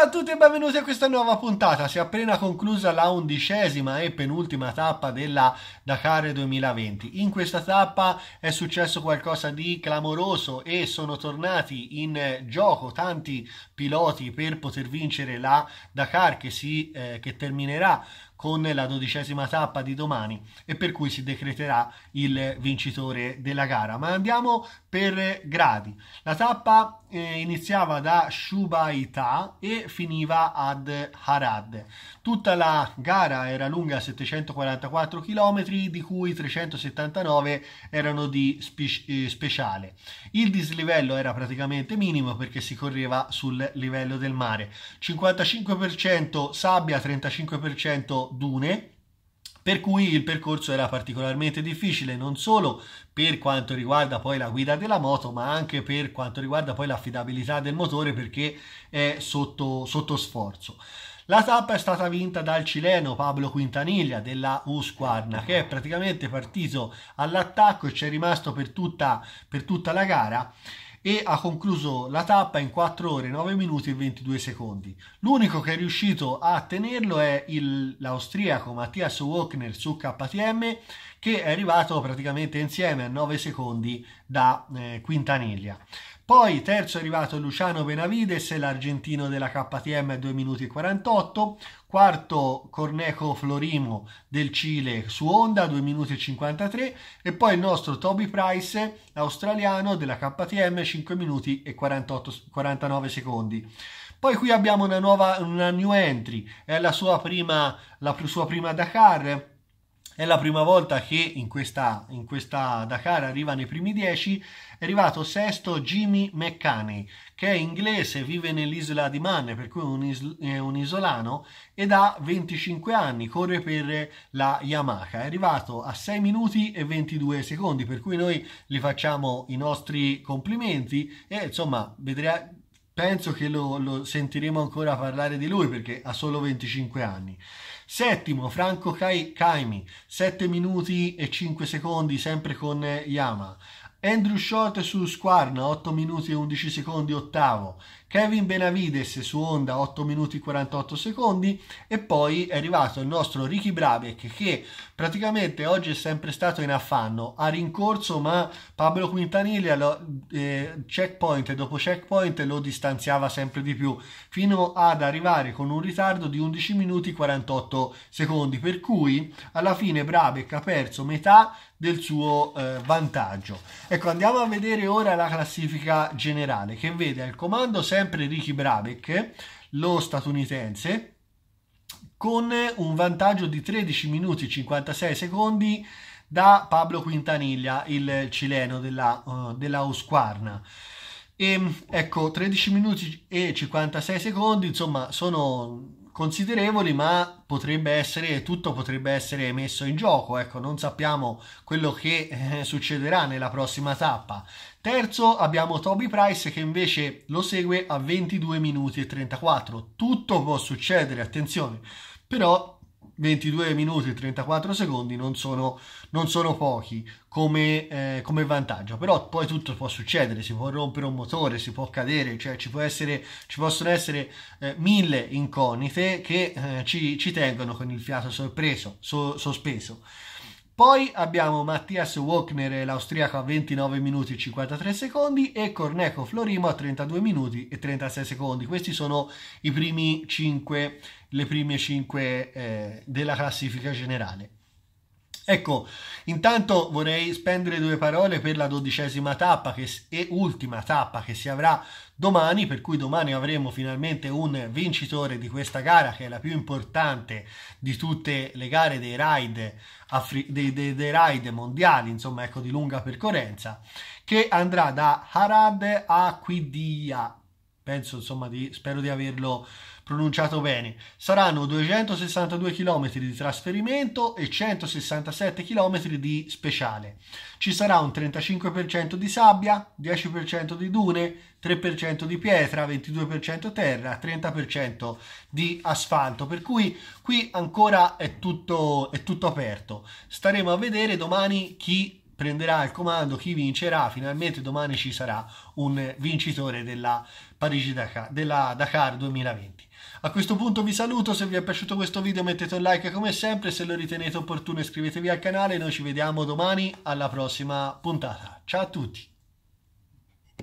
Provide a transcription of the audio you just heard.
Ciao a tutti e benvenuti a questa nuova puntata. Si è appena conclusa la undicesima e penultima tappa della Dakar 2020. In questa tappa è successo qualcosa di clamoroso e sono tornati in gioco tanti piloti per poter vincere la Dakar che, si, eh, che terminerà con la dodicesima tappa di domani e per cui si decreterà il vincitore della gara. Ma andiamo per gradi. La tappa eh, iniziava da Shubaita e finiva ad Harad. Tutta la gara era lunga 744 km, di cui 379 erano di spe- eh, speciale. Il dislivello era praticamente minimo perché si correva sul livello del mare. 55% sabbia, 35% dune, per cui il percorso era particolarmente difficile non solo per quanto riguarda poi la guida della moto ma anche per quanto riguarda poi l'affidabilità del motore perché è sotto, sotto sforzo. La tappa è stata vinta dal cileno Pablo Quintaniglia della Husqvarna che è praticamente partito all'attacco e ci è rimasto per tutta, per tutta la gara e ha concluso la tappa in 4 ore 9 minuti e 22 secondi. L'unico che è riuscito a tenerlo è il, l'austriaco Mattias Wachner su KTM che è arrivato praticamente insieme a 9 secondi da eh, Quintaniglia. Poi terzo è arrivato Luciano Benavides, l'argentino della KTM a 2 minuti e 48. Quarto Corneco Florimo del Cile su Honda 2 minuti e 53. E poi il nostro Toby Price, australiano della KTM 5 minuti e 48, 49 secondi. Poi qui abbiamo una nuova, una new entry, è la sua prima, la sua prima Dakar è la prima volta che in questa, in questa Dakar arriva nei primi 10. È arrivato sesto Jimmy McCaney, che è inglese, vive nell'isola di Man, per cui un is- è un isolano, ed ha 25 anni, corre per la Yamaha. È arrivato a 6 minuti e 22 secondi, per cui noi gli facciamo i nostri complimenti e insomma vedrà, penso che lo, lo, sentiremo ancora parlare di lui perché ha solo 25 anni. Settimo, Franco Caimi, 7 minuti e 5 secondi, sempre con Yama. Andrew Short su Squarna, 8 minuti e 11 secondi, ottavo. Kevin Benavides su Honda 8 minuti 48 secondi e poi è arrivato il nostro Ricky Brabec che praticamente oggi è sempre stato in affanno, ha rincorso ma Pablo Quintanilla lo, eh, checkpoint dopo checkpoint lo distanziava sempre di più fino ad arrivare con un ritardo di 11 minuti 48 secondi per cui alla fine Brabec ha perso metà del suo eh, vantaggio. Ecco andiamo a vedere ora la classifica generale che vede al comando 6 sempre Ricky Brabec, lo statunitense, con un vantaggio di 13 minuti e 56 secondi da Pablo Quintanilla, il cileno della, uh, della Usquarna. E, ehm, ecco, 13 minuti e 56 secondi, insomma, sono considerevoli, ma potrebbe essere, tutto potrebbe essere messo in gioco. Ecco, non sappiamo quello che eh, succederà nella prossima tappa. Terzo abbiamo Toby Price che invece lo segue a 22 minuti e 34. Tutto può succedere, attenzione, però 22 minuti e 34 secondi non sono, non sono pochi come, eh, come, vantaggio, però poi tutto può succedere, si può rompere un motore, si può cadere, cioè ci, può essere, ci possono essere eh, mille incognite che eh, ci, ci tengono con il fiato sorpreso, so, sospeso. Poi abbiamo Mattias Wokner, l'austriaco, a 29 minuti e 53 secondi e Corneco Florimo a 32 minuti e 36 secondi. Questi sono i primi 5, le prime 5 eh, della classifica generale. Ecco, intanto vorrei spendere due parole per la dodicesima tappa che, e ultima tappa che si avrà domani, per cui domani avremo finalmente un vincitore di questa gara che è la più importante di tutte le gare dei ride, affri- dei, dei, dei ride mondiali, insomma ecco di lunga percorrenza, che andrà da Harad a Quidia penso insomma di, spero di averlo pronunciato bene. Saranno 262 km di trasferimento e 167 km di speciale. Ci sarà un 35% di sabbia, 10% di dune, 3% di pietra, 22% terra, 30% di asfalto. Per cui qui ancora è tutto, è tutto aperto. Staremo a vedere domani chi prenderà il comando, chi vincerà, finalmente domani ci sarà un vincitore della Parigi Dakar, della Dakar 2020. A questo punto vi saluto, se vi è piaciuto questo video mettete un like come sempre, se lo ritenete opportuno iscrivetevi al canale, noi ci vediamo domani alla prossima puntata. Ciao a tutti!